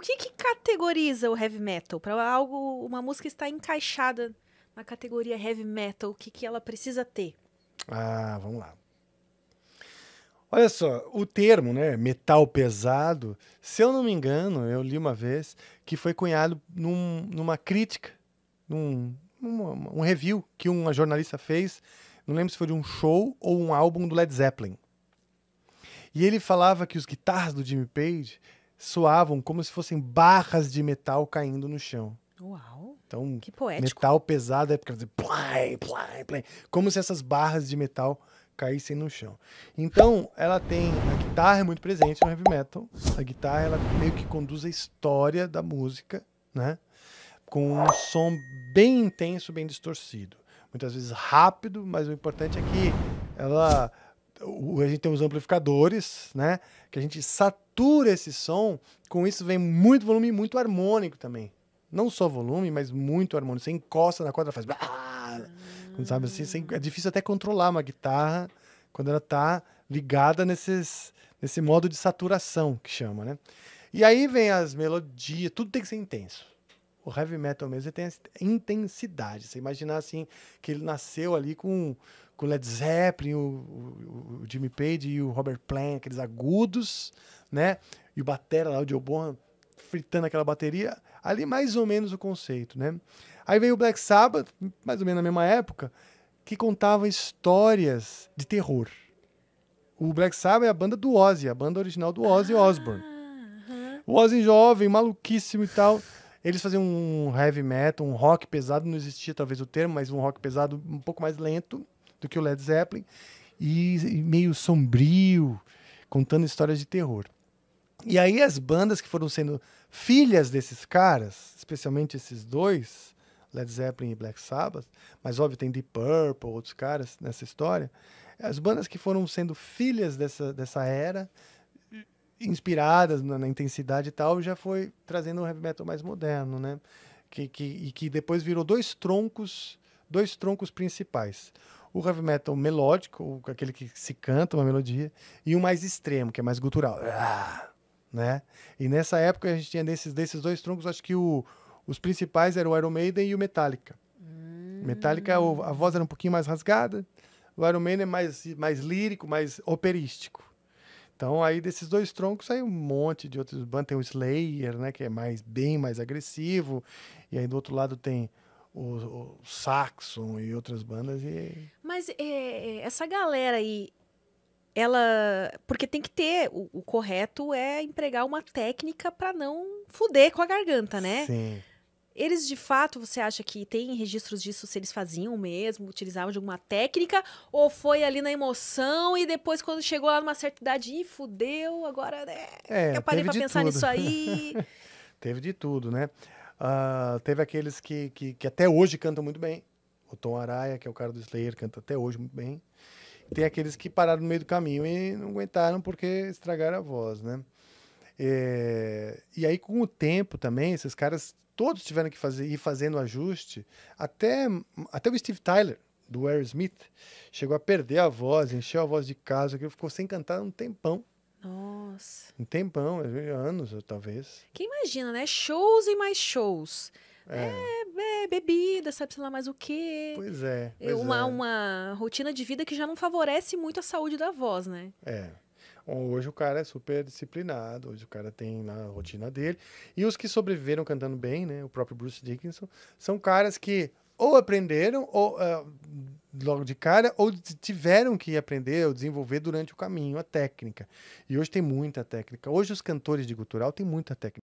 o que, que categoriza o heavy metal? Para algo, uma música estar encaixada na categoria heavy metal, o que, que ela precisa ter? Ah, vamos lá. Olha só, o termo, né, metal pesado, se eu não me engano, eu li uma vez que foi cunhado num, numa crítica, num um, um review que uma jornalista fez, não lembro se foi de um show ou um álbum do Led Zeppelin. E ele falava que os guitarras do Jimmy Page soavam como se fossem barras de metal caindo no chão. Uau! Então, que poético. metal pesado é porque fazer play, como se essas barras de metal caíssem no chão. Então, ela tem a guitarra é muito presente no heavy metal. A guitarra ela meio que conduz a história da música, né? Com um som bem intenso, bem distorcido, muitas vezes rápido, mas o importante é que ela a gente tem os amplificadores, né? Que a gente satura esse som. Com isso vem muito volume e muito harmônico também. Não só volume, mas muito harmônico. Você encosta na corda, faz. Ah! Sabe assim? É difícil até controlar uma guitarra quando ela tá ligada nesses, nesse modo de saturação que chama, né? E aí vem as melodias, tudo tem que ser intenso o heavy metal mesmo ele tem essa intensidade. Você imaginar assim que ele nasceu ali com o Led Zeppelin, o, o, o Jimmy Page e o Robert Plant, aqueles agudos, né? E o batera lá, o Joe Bonham, fritando aquela bateria. Ali mais ou menos o conceito, né? Aí veio o Black Sabbath, mais ou menos na mesma época, que contava histórias de terror. O Black Sabbath é a banda do Ozzy, a banda original do Ozzy Osbourne. Ah, o Ozzy jovem, maluquíssimo e tal... Eles faziam um heavy metal, um rock pesado, não existia talvez o termo, mas um rock pesado um pouco mais lento do que o Led Zeppelin e meio sombrio, contando histórias de terror. E aí as bandas que foram sendo filhas desses caras, especialmente esses dois, Led Zeppelin e Black Sabbath, mas óbvio tem Deep Purple, outros caras nessa história, as bandas que foram sendo filhas dessa, dessa era inspiradas na, na, intensidade e tal, já foi trazendo um heavy metal mais moderno, né? Que, que, e que depois virou dois troncos, dois troncos principais. O heavy metal melódico, aquele que se canta uma melodia, e o mais extremo, que é mais gutural. Ah, né? E nessa época a gente tinha desses, desses dois troncos, acho que o, os principais eram o Iron Maiden e o Metallica. Hum. Metallica, a voz era um pouquinho mais rasgada, o Iron Maiden é mais, mais lírico, mais operístico. Então, aí desses dois troncos sai um monte de outros bandas. Tem o Slayer, né? Que é mais, bem mais agressivo. E aí do outro lado tem o, o Saxon e outras bandas. E... Mas é, essa galera aí, ela. Porque tem que ter. O, o correto é empregar uma técnica para não fuder com a garganta, né? Sim eles de fato, você acha que tem registros disso se eles faziam mesmo, utilizavam de alguma técnica, ou foi ali na emoção e depois quando chegou lá numa certa idade, ih, fudeu, agora né? É, eu parei para pensar tudo. nisso aí. teve de tudo, né? Uh, teve aqueles que, que, que, até hoje cantam muito bem. O Tom Araya, que é o cara do Slayer, canta até hoje muito bem. Tem aqueles que pararam no meio do caminho e não aguentaram porque estragaram a voz, né? É, e aí, com o tempo também, esses caras todos tiveram que fazer, ir fazendo ajuste. Até, até o Steve Tyler, do Aerosmith, chegou a perder a voz, encheu a voz de casa, que ficou sem cantar um tempão. Nossa. Um tempão, é, anos, talvez. Que imagina, né? Shows e mais shows. É. é, é bebida, sabe, sei lá mais o quê. Pois é, é. Pois uma, é. uma rotina de vida que já não favorece muito a saúde da voz, né? É. Hoje o cara é super disciplinado, hoje o cara tem na rotina dele. E os que sobreviveram cantando bem, né? O próprio Bruce Dickinson, são caras que ou aprenderam ou uh, logo de cara ou tiveram que aprender ou desenvolver durante o caminho a técnica. E hoje tem muita técnica. Hoje os cantores de gutural têm muita técnica.